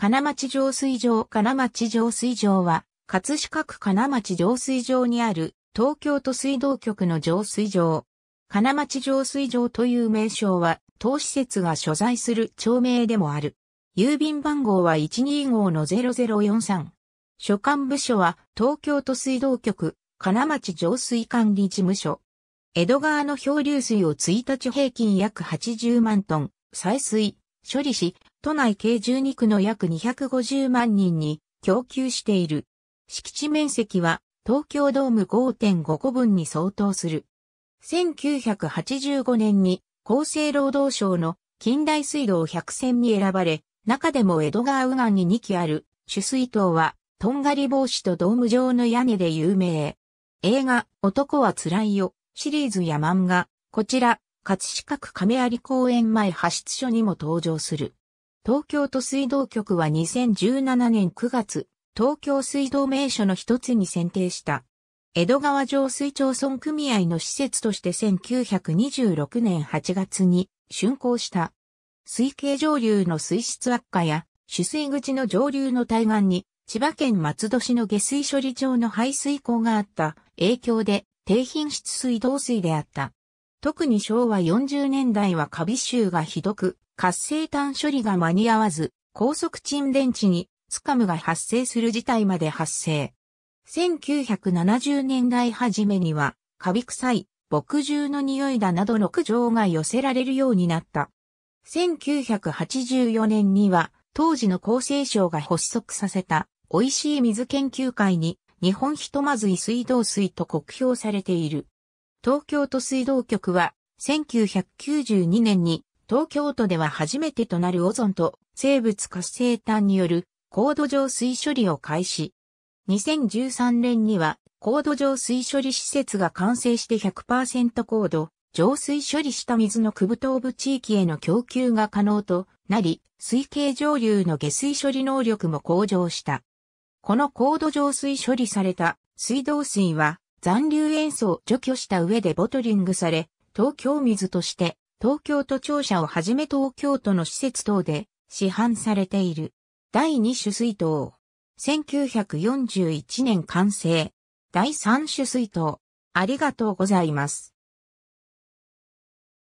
金町浄水場金町浄水場は、葛飾区金町浄水場にある東京都水道局の浄水場。金町浄水場という名称は、当施設が所在する町名でもある。郵便番号は125-0043。所管部署は東京都水道局金町浄水管理事務所。江戸川の漂流水を1日平均約80万トン、採水、処理し、都内計12区の約250万人に供給している。敷地面積は東京ドーム5.5個分に相当する。1985年に厚生労働省の近代水道100選に選ばれ、中でも江戸川右岸に2基ある取水塔は、とんがり帽子とドーム状の屋根で有名。映画、男は辛いよ、シリーズや漫画、こちら、葛飾区亀有公園前派出所にも登場する。東京都水道局は2017年9月、東京水道名所の一つに選定した。江戸川上水町村組合の施設として1926年8月に竣工した。水系上流の水質悪化や、取水口の上流の対岸に、千葉県松戸市の下水処理場の排水溝があった影響で、低品質水道水であった。特に昭和40年代はカビ臭がひどく、活性炭処理が間に合わず、高速沈電池にスカムが発生する事態まで発生。1970年代初めには、カビ臭い、牧獣の匂いだなどの苦情が寄せられるようになった。1984年には、当時の厚生省が発足させた、美味しい水研究会に、日本ひとまずい水道水と国評されている。東京都水道局は、1992年に東京都では初めてとなるオゾンと生物活性炭による高度上水処理を開始。2013年には高度上水処理施設が完成して100%高度上水処理した水の区部東部地域への供給が可能となり、水系上流の下水処理能力も向上した。この高度上水処理された水道水は残留塩素を除去した上でボトリングされ、東京水として東京都庁舎をはじめ東京都の施設等で市販されている。第2種水筒。1941年完成。第3種水筒。ありがとうございます。